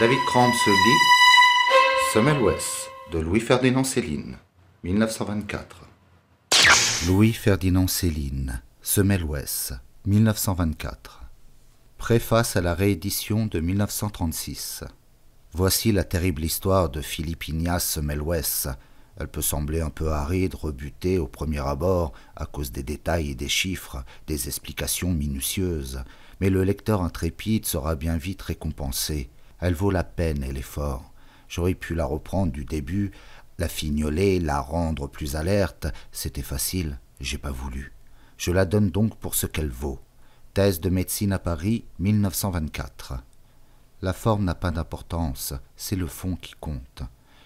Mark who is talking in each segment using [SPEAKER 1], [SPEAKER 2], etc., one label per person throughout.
[SPEAKER 1] David Cramp se dit « Semmelweis de Louis-Ferdinand Céline, 1924. Louis-Ferdinand Céline, Semmelweis, 1924. Préface à la réédition de 1936. Voici la terrible histoire de Philippe Ignace Elle peut sembler un peu aride, rebutée au premier abord, à cause des détails et des chiffres, des explications minutieuses, mais le lecteur intrépide sera bien vite récompensé. Elle vaut la peine et l'effort. J'aurais pu la reprendre du début, la fignoler, la rendre plus alerte. C'était facile, j'ai pas voulu. Je la donne donc pour ce qu'elle vaut. Thèse de médecine à Paris, 1924. La forme n'a pas d'importance, c'est le fond qui compte.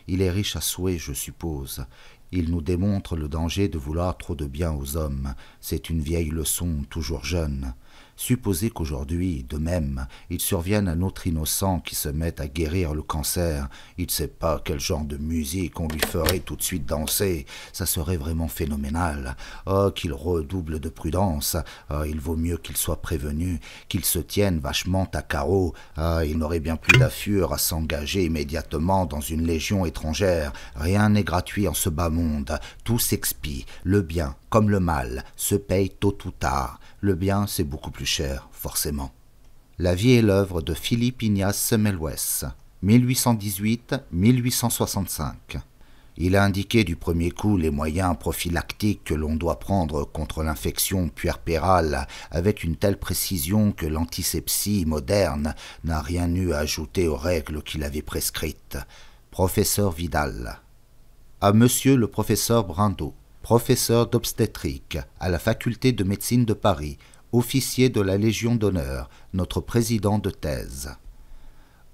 [SPEAKER 1] Il est riche à souhait, je suppose. Il nous démontre le danger de vouloir trop de bien aux hommes. C'est une vieille leçon, toujours jeune supposez qu'aujourd'hui, de même, il survienne un autre innocent qui se mette à guérir le cancer, il ne sait pas quel genre de musique on lui ferait tout de suite danser, ça serait vraiment phénoménal. Oh, qu'il redouble de prudence, oh, il vaut mieux qu'il soit prévenu, qu'il se tienne vachement à carreau, oh, il n'aurait bien plus d'affure à s'engager immédiatement dans une légion étrangère, rien n'est gratuit en ce bas monde, tout s'expie, le bien comme le mal se paye tôt ou tard le bien c'est beaucoup plus cher, forcément. La vie est l'œuvre de Philippe Ignace Semelwes, 1818-1865. Il a indiqué du premier coup les moyens prophylactiques que l'on doit prendre contre l'infection puerpérale avec une telle précision que l'antisepsie moderne n'a rien eu à ajouter aux règles qu'il avait prescrites. Professeur Vidal. À monsieur le professeur Brindot professeur d'obstétrique à la faculté de médecine de Paris, officier de la Légion d'honneur, notre président de thèse,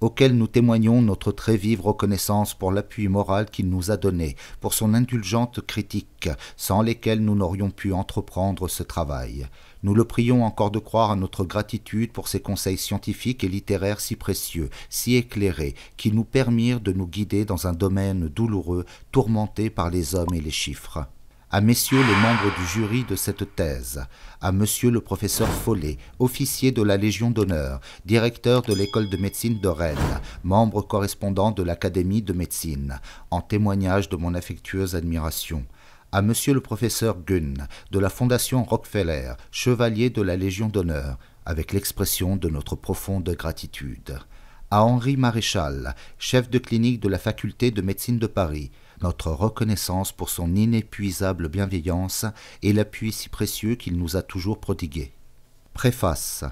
[SPEAKER 1] auquel nous témoignons notre très vive reconnaissance pour l'appui moral qu'il nous a donné, pour son indulgente critique, sans lesquelles nous n'aurions pu entreprendre ce travail. Nous le prions encore de croire à notre gratitude pour ses conseils scientifiques et littéraires si précieux, si éclairés, qui nous permirent de nous guider dans un domaine douloureux, tourmenté par les hommes et les chiffres à messieurs les membres du jury de cette thèse, à monsieur le professeur Follet, officier de la Légion d'honneur, directeur de l'école de médecine de Rennes, membre correspondant de l'Académie de médecine, en témoignage de mon affectueuse admiration à Monsieur le professeur Gunn de la Fondation Rockefeller, chevalier de la Légion d'honneur, avec l'expression de notre profonde gratitude. À Henri Maréchal, chef de clinique de la faculté de médecine de Paris, notre reconnaissance pour son inépuisable bienveillance et l'appui si précieux qu'il nous a toujours prodigué. Préface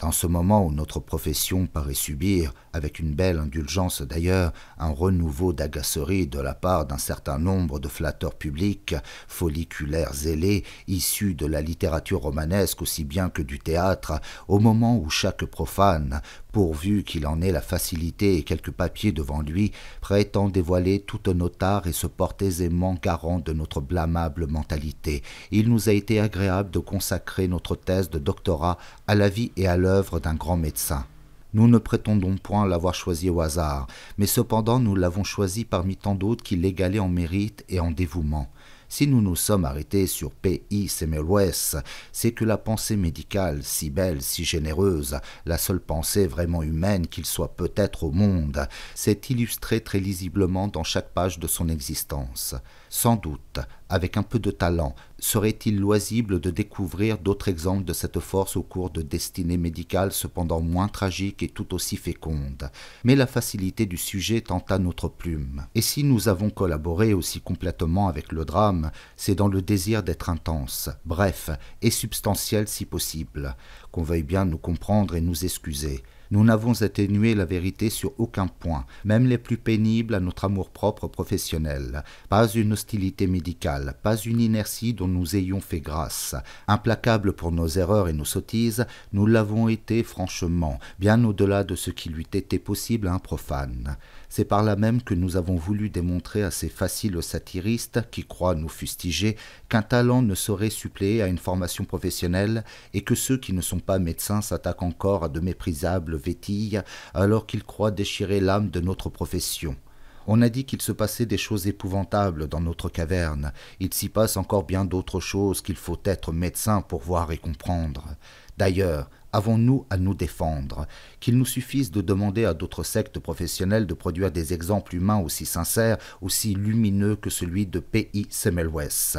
[SPEAKER 1] dans ce moment où notre profession paraît subir, avec une belle indulgence d'ailleurs, un renouveau d'agacerie de la part d'un certain nombre de flatteurs publics, folliculaires zélés, issus de la littérature romanesque aussi bien que du théâtre, au moment où chaque profane, pourvu qu'il en ait la facilité et quelques papiers devant lui, prétend dévoiler toutes nos art et se porte aisément garant de notre blâmable mentalité. Il nous a été agréable de consacrer notre thèse de doctorat à la vie et à d'un grand médecin. Nous ne prétendons point l'avoir choisi au hasard, mais cependant nous l'avons choisi parmi tant d'autres qui l'égalaient en mérite et en dévouement. Si nous nous sommes arrêtés sur P.I. c'est que la pensée médicale, si belle, si généreuse, la seule pensée vraiment humaine qu'il soit peut-être au monde, s'est illustrée très lisiblement dans chaque page de son existence. Sans doute, avec un peu de talent, serait-il loisible de découvrir d'autres exemples de cette force au cours de destinées médicales cependant moins tragiques et tout aussi fécondes Mais la facilité du sujet tenta notre plume. Et si nous avons collaboré aussi complètement avec le drame, c'est dans le désir d'être intense, bref et substantiel si possible, qu'on veuille bien nous comprendre et nous excuser. Nous n'avons atténué la vérité sur aucun point, même les plus pénibles à notre amour-propre professionnel. Pas une hostilité médicale, pas une inertie dont nous ayons fait grâce. Implacable pour nos erreurs et nos sottises, nous l'avons été franchement, bien au-delà de ce qui lui était possible à un profane. C'est par là même que nous avons voulu démontrer à ces faciles satiristes, qui croient nous fustiger, qu'un talent ne saurait suppléer à une formation professionnelle et que ceux qui ne sont pas médecins s'attaquent encore à de méprisables vétilles alors qu'ils croient déchirer l'âme de notre profession. On a dit qu'il se passait des choses épouvantables dans notre caverne. Il s'y passe encore bien d'autres choses qu'il faut être médecin pour voir et comprendre. D'ailleurs, avons-nous à nous défendre Qu'il nous suffise de demander à d'autres sectes professionnelles de produire des exemples humains aussi sincères, aussi lumineux que celui de P.I. Semmelweis.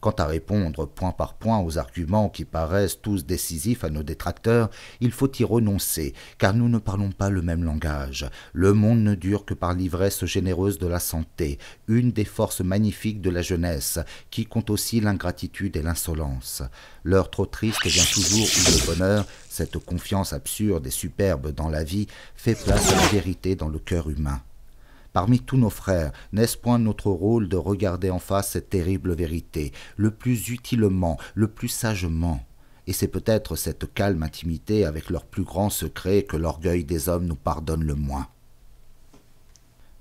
[SPEAKER 1] Quant à répondre point par point aux arguments qui paraissent tous décisifs à nos détracteurs, il faut y renoncer, car nous ne parlons pas le même langage. Le monde ne dure que par l'ivresse généreuse de la santé, une des forces magnifiques de la jeunesse, qui compte aussi l'ingratitude et l'insolence. L'heure trop triste vient toujours où le bonheur, cette confiance absurde et superbe dans la vie, fait place à la vérité dans le cœur humain. Parmi tous nos frères, n'est-ce point notre rôle de regarder en face cette terrible vérité, le plus utilement, le plus sagement Et c'est peut-être cette calme intimité avec leurs plus grands secrets que l'orgueil des hommes nous pardonne le moins.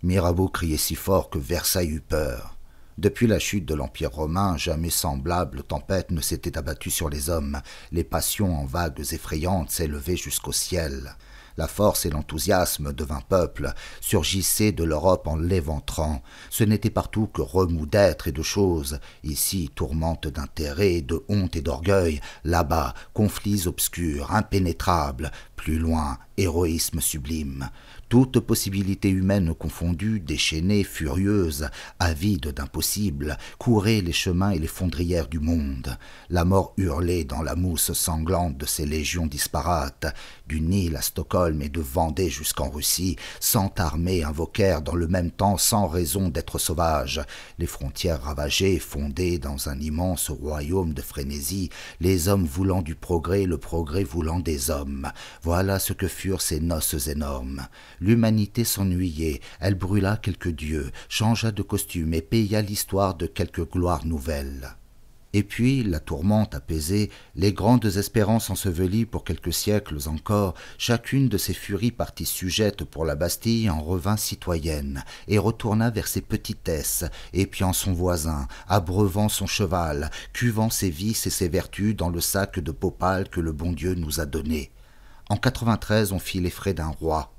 [SPEAKER 1] Mirabeau criait si fort que Versailles eut peur. Depuis la chute de l'Empire romain, jamais semblable tempête ne s'était abattue sur les hommes. Les passions en vagues effrayantes s'élevaient jusqu'au ciel. La force et l'enthousiasme de vingt peuples surgissaient de l'Europe en l'éventrant. Ce n'était partout que remous d'êtres et de choses, ici tourmente d'intérêt, de honte et d'orgueil, là-bas conflits obscurs, impénétrables, loin, héroïsme sublime, toute possibilité humaine confondue, déchaînée, furieuse, avide d'impossible, courait les chemins et les fondrières du monde. La mort hurlait dans la mousse sanglante de ces légions disparates, du Nil à Stockholm et de Vendée jusqu'en Russie, cent armées invoquèrent dans le même temps, sans raison d'être sauvages, les frontières ravagées, fondées dans un immense royaume de frénésie, les hommes voulant du progrès, le progrès voulant des hommes. Voilà voilà ce que furent ces noces énormes. L'humanité s'ennuyait, elle brûla quelques dieux, changea de costume et paya l'histoire de quelques gloires nouvelles. Et puis, la tourmente apaisée, les grandes espérances ensevelies pour quelques siècles encore, chacune de ces furies parties sujettes pour la Bastille en revint citoyenne, et retourna vers ses petitesses, épiant son voisin, abreuvant son cheval, cuvant ses vices et ses vertus dans le sac de Popal que le bon Dieu nous a donné. En 93, on fit les frais d'un roi.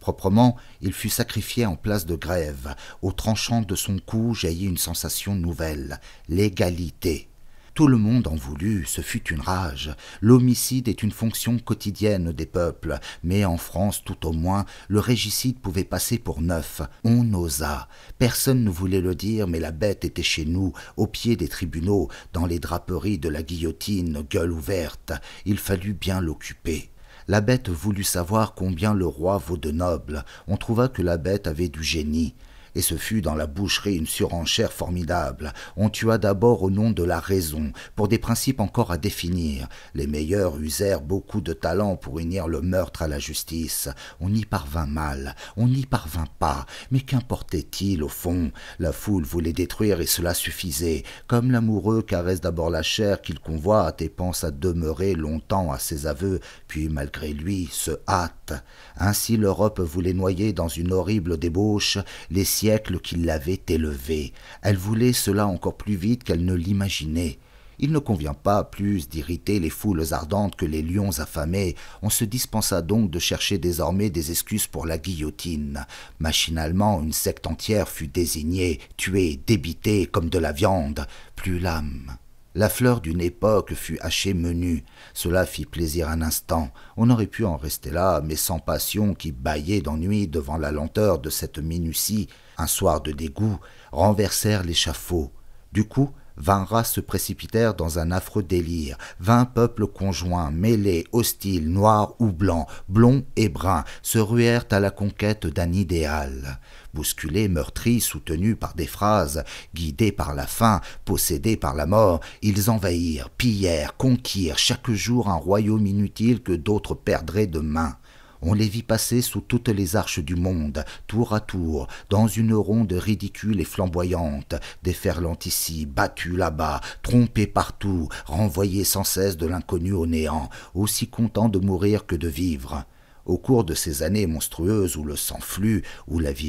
[SPEAKER 1] Proprement, il fut sacrifié en place de grève. Au tranchant de son cou jaillit une sensation nouvelle, l'égalité. Tout le monde en voulut, ce fut une rage. L'homicide est une fonction quotidienne des peuples, mais en France tout au moins, le régicide pouvait passer pour neuf. On osa. Personne ne voulait le dire, mais la bête était chez nous, au pied des tribunaux, dans les draperies de la guillotine, gueule ouverte. Il fallut bien l'occuper. La bête voulut savoir combien le roi vaut de noble. On trouva que la bête avait du génie et ce fut dans la boucherie une surenchère formidable. On tua d'abord au nom de la raison, pour des principes encore à définir. Les meilleurs usèrent beaucoup de talent pour unir le meurtre à la justice. On y parvint mal, on n'y parvint pas, mais qu'importait-il au fond La foule voulait détruire et cela suffisait, comme l'amoureux caresse d'abord la chair qu'il convoite et pense à demeurer longtemps à ses aveux, puis malgré lui se hâte. Ainsi l'Europe voulait noyer dans une horrible débauche les siens qui l'avait élevée. Elle voulait cela encore plus vite qu'elle ne l'imaginait. Il ne convient pas plus d'irriter les foules ardentes que les lions affamés. On se dispensa donc de chercher désormais des excuses pour la guillotine. Machinalement, une secte entière fut désignée, tuée, débitée comme de la viande. Plus l'âme. La fleur d'une époque fut hachée menue. Cela fit plaisir un instant. On aurait pu en rester là, mais sans passion qui bâillait d'ennui devant la lenteur de cette minutie, un soir de dégoût, renversèrent l'échafaud. Du coup, vingt races se précipitèrent dans un affreux délire, vingt peuples conjoints, mêlés, hostiles, noirs ou blancs, blonds et bruns, se ruèrent à la conquête d'un idéal. Bousculés, meurtris, soutenus par des phrases, guidés par la faim, possédés par la mort, ils envahirent, pillèrent, conquirent chaque jour un royaume inutile que d'autres perdraient demain. On les vit passer sous toutes les arches du monde, tour à tour, dans une ronde ridicule et flamboyante, déferlant ici, battus là-bas, trompés partout, renvoyés sans cesse de l'inconnu au néant, aussi content de mourir que de vivre. Au cours de ces années monstrueuses où le sang flue, où la vie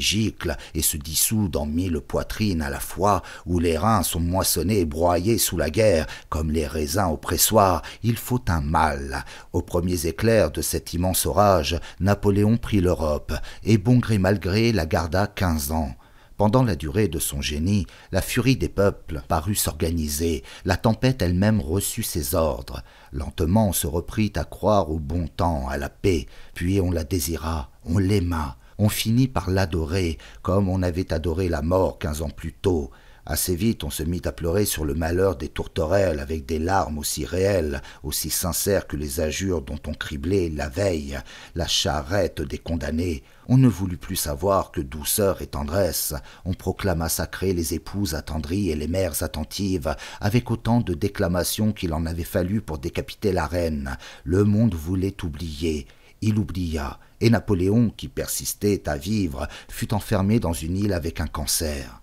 [SPEAKER 1] et se dissout dans mille poitrines à la fois, où les reins sont moissonnés et broyés sous la guerre, comme les raisins au pressoir, il faut un mal. Aux premiers éclairs de cet immense orage, Napoléon prit l'Europe, et bon gré mal gré la garda quinze ans. Pendant la durée de son génie, la furie des peuples parut s'organiser, la tempête elle-même reçut ses ordres. Lentement on se reprit à croire au bon temps, à la paix, puis on la désira, on l'aima, on finit par l'adorer, comme on avait adoré la mort quinze ans plus tôt. Assez vite, on se mit à pleurer sur le malheur des tourterelles avec des larmes aussi réelles, aussi sincères que les ajures dont on criblait la veille la charrette des condamnés. On ne voulut plus savoir que douceur et tendresse. On proclama sacrés les épouses attendries et les mères attentives, avec autant de déclamations qu'il en avait fallu pour décapiter la reine. Le monde voulait oublier. Il oublia, et Napoléon, qui persistait à vivre, fut enfermé dans une île avec un cancer.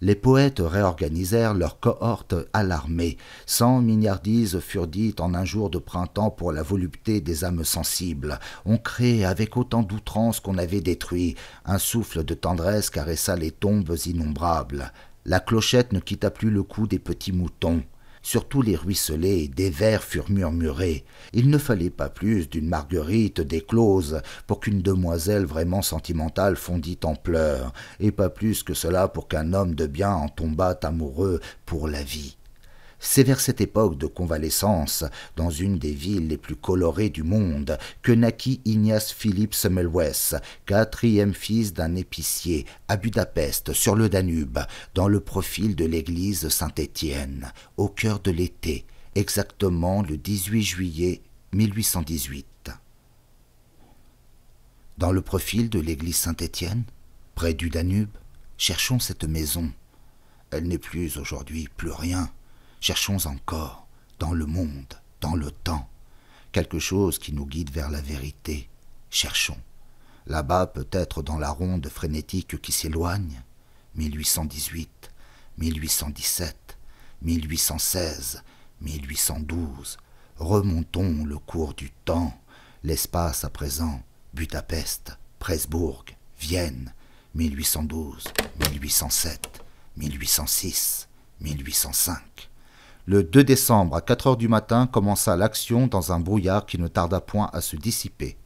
[SPEAKER 1] Les poètes réorganisèrent leur cohorte alarmée. Cent milliardises furent dites en un jour de printemps pour la volupté des âmes sensibles. On crée avec autant d'outrance qu'on avait détruit. Un souffle de tendresse caressa les tombes innombrables. La clochette ne quitta plus le cou des petits moutons. Sur tous les ruisselets des vers furent murmurés. Il ne fallait pas plus d'une marguerite déclose pour qu'une demoiselle vraiment sentimentale fondît en pleurs, et pas plus que cela pour qu'un homme de bien en tombât amoureux pour la vie. C'est vers cette époque de convalescence, dans une des villes les plus colorées du monde, que naquit Ignace Philippe Semmelweis, quatrième fils d'un épicier, à Budapest, sur le Danube, dans le profil de l'église Saint-Étienne, au cœur de l'été, exactement le 18 juillet 1818. Dans le profil de l'église Saint-Étienne, près du Danube, cherchons cette maison. Elle n'est plus aujourd'hui plus rien Cherchons encore, dans le monde, dans le temps, quelque chose qui nous guide vers la vérité. Cherchons. Là-bas, peut-être dans la ronde frénétique qui s'éloigne. 1818, 1817, 1816, 1812. Remontons le cours du temps, l'espace à présent, Budapest, Pressbourg, Vienne, 1812, 1807, 1806, 1805. Le 2 décembre à 4 heures du matin commença l'action dans un brouillard qui ne tarda point à se dissiper.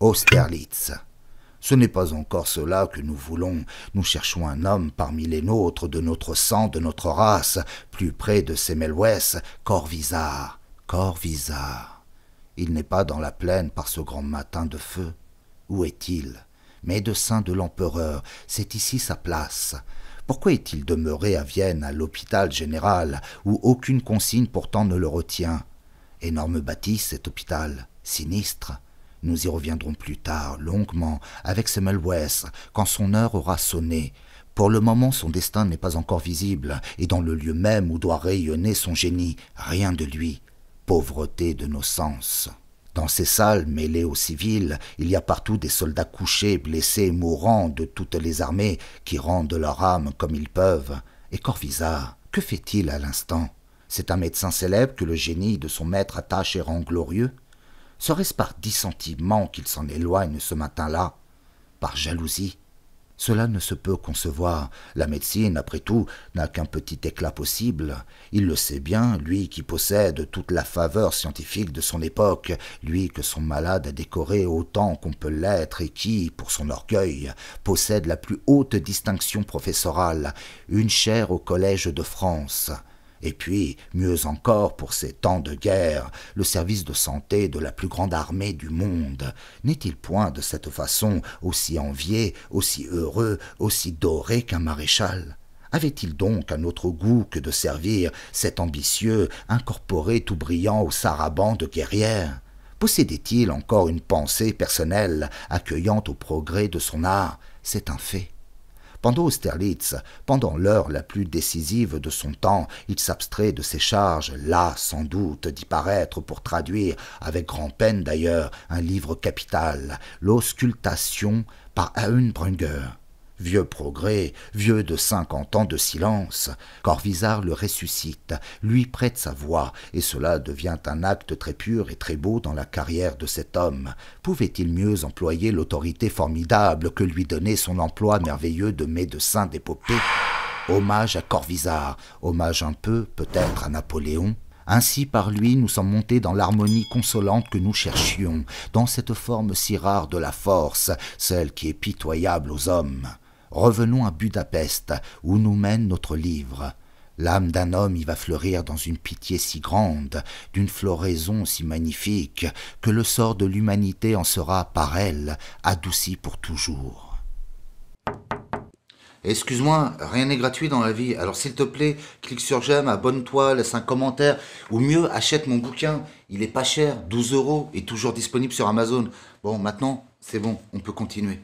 [SPEAKER 1] Austerlitz. Ce n'est pas encore cela que nous voulons. Nous cherchons un homme parmi les nôtres, de notre sang, de notre race, plus près de Semelwes, corps Corvisart. Il n'est pas dans la plaine par ce grand matin de feu. Où est-il Médecin de l'empereur, c'est ici sa place. Pourquoi est-il demeuré à Vienne, à l'hôpital général, où aucune consigne pourtant ne le retient Énorme bâtisse cet hôpital, sinistre. Nous y reviendrons plus tard, longuement, avec Semmelweis, quand son heure aura sonné. Pour le moment, son destin n'est pas encore visible, et dans le lieu même où doit rayonner son génie, rien de lui. Pauvreté de nos sens. Dans ces salles mêlées aux civils, il y a partout des soldats couchés, blessés, mourants de toutes les armées qui rendent leur âme comme ils peuvent. Et Corvisart, que fait-il à l'instant C'est un médecin célèbre que le génie de son maître attache et rend glorieux Serait-ce par dissentiment qu'il s'en éloigne ce matin-là Par jalousie cela ne se peut concevoir. La médecine, après tout, n'a qu'un petit éclat possible. Il le sait bien, lui qui possède toute la faveur scientifique de son époque, lui que son malade a décoré autant qu'on peut l'être et qui, pour son orgueil, possède la plus haute distinction professorale, une chaire au Collège de France. Et puis, mieux encore pour ces temps de guerre, le service de santé de la plus grande armée du monde n'est-il point de cette façon aussi envié, aussi heureux, aussi doré qu'un maréchal avait-il donc un autre goût que de servir cet ambitieux, incorporé tout brillant au saraband de guerrière Possédait-il encore une pensée personnelle accueillante au progrès de son art C'est un fait. Pendant Austerlitz, pendant l'heure la plus décisive de son temps, il s'abstrait de ses charges, là sans doute d'y paraître pour traduire, avec grand peine d'ailleurs, un livre capital, l'auscultation par Aunbrunger. Vieux progrès, vieux de cinquante ans de silence, Corvisart le ressuscite, lui prête sa voix, et cela devient un acte très pur et très beau dans la carrière de cet homme. Pouvait-il mieux employer l'autorité formidable que lui donnait son emploi merveilleux de médecin d'épopée Hommage à Corvisart, hommage un peu, peut-être, à Napoléon ainsi par lui nous sommes montés dans l'harmonie consolante que nous cherchions, dans cette forme si rare de la force, celle qui est pitoyable aux hommes. Revenons à Budapest, où nous mène notre livre. L'âme d'un homme y va fleurir dans une pitié si grande, d'une floraison si magnifique, que le sort de l'humanité en sera, par elle, adouci pour toujours. Excuse-moi, rien n'est gratuit dans la vie, alors s'il te plaît, clique sur j'aime, abonne-toi, laisse un commentaire, ou mieux, achète mon bouquin, il est pas cher, 12 euros, et toujours disponible sur Amazon. Bon, maintenant, c'est bon, on peut continuer.